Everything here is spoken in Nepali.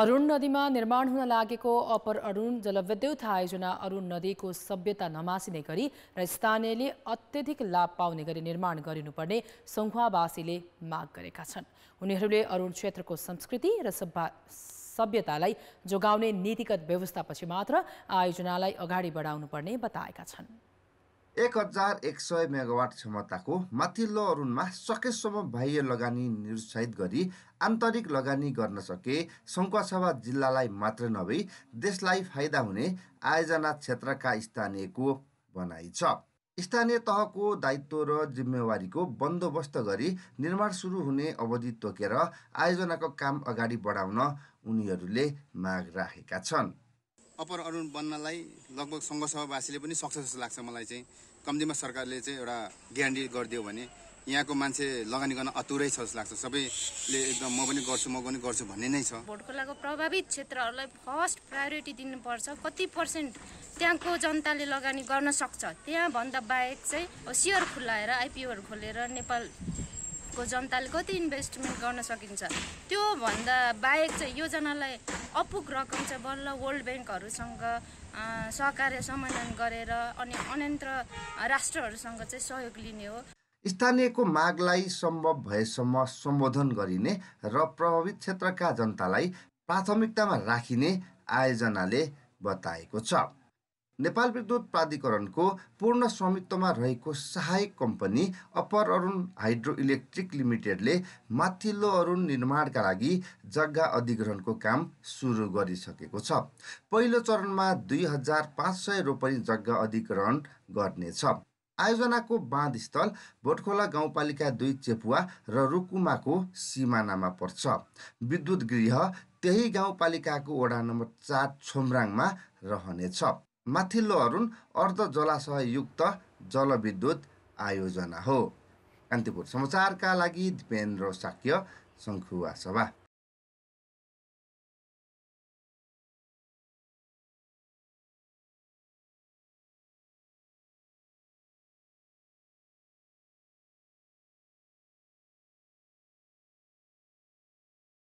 अरुण नदीमा निर्माण हुन लागेको अपर अरुण जलविद्युत आयोजना अरुण नदीको सभ्यता नमासिने गरी र स्थानीयले अत्यधिक लाभ पाउने गरी निर्माण गरिनुपर्ने सङ्खुवावासीले माग गरेका छन् उनीहरूले अरुण क्षेत्रको संस्कृति र सभ्य सभ्यतालाई जोगाउने नीतिगत व्यवस्थापछि मात्र आयोजनालाई अगाडि बढाउनुपर्ने बताएका छन् एक हजार एक सय मेगावाट क्षमताको माथिल्लो अरुणमा सकेसम्म बाह्य लगानी निरुत्साहित गरी आन्तरिक लगानी गर्न सके सङ्खुवासभा जिल्लालाई मात्र नभई देशलाई फाइदा हुने आयोजना क्षेत्रका स्थानीयको भनाइ छ स्थानीय तहको दायित्व र जिम्मेवारीको बन्दोबस्त गरी निर्माण सुरु हुने अवधि तोकेर आयोजनाको काम अगाडि बढाउन उनीहरूले माग राखेका छन् अपर अरुण बन्नलाई लगभग सङ्घ सभावासीले पनि सक्छ जस्तो लाग्छ मलाई चाहिँ कम्तीमा सरकारले चाहिँ एउटा ग्यारेन्टी गरिदियो भने यहाँको मान्छे लगानी गर्न अतुरै छ जस्तो लाग्छ सबैले एकदम म पनि गर्छु म पनि गर्छु भन्ने नै छ भोटको लागि प्रभावित क्षेत्रहरूलाई फर्स्ट प्रायोरिटी दिनुपर्छ कति पर्सेन्ट त्यहाँको जनताले लगानी गर्न सक्छ त्यहाँभन्दा बाहेक चाहिँ होसियर खुलाएर आइपिओहरू खोलेर नेपाल भारतको जनताले कति इन्भेस्टमेन्ट गर्न सकिन्छ त्योभन्दा बाहेक चाहिँ योजनालाई अपुग रकम चाहिँ बल्ल वर्ल्ड ब्याङ्कहरूसँग सहकार्य समाधान गरेर अनि अन्यन्त्र राष्ट्रहरूसँग चाहिँ सहयोग लिने हो स्थानीयको मागलाई सम्भव भएसम्म सम्बोधन गरिने र प्रभावित क्षेत्रका जनतालाई प्राथमिकतामा राखिने आयोजनाले बताएको छ नेपाल विद्युत प्राधिकरणको पूर्ण स्वामित्वमा रहेको सहायक company upper Arun hydro electric लिमिटेडले माथिल्लो अरुण निर्माणका लागि जग्गा अधिग्रहणको काम सुरु गरिसकेको छ पहिलो चरणमा दुई हजार पाँच सय रोपनी जग्गा अधिग्रहण गर्नेछ आयोजनाको बाँधस्थल भोटखोला गाउँपालिका दुई चेपुवा र रुकुमाको सिमानामा पर्छ विद्युत गृह त्यही गाउँपालिकाको वडा नम्बर चार छोमराङमा रहनेछ माथिल्लो अरुण अर्ध जलाशयुक्त जलविद्युत आयोजना हो कान्तिपुर समाचारका लागि दिपेन्द्र साक्य सङ्खुवा सभा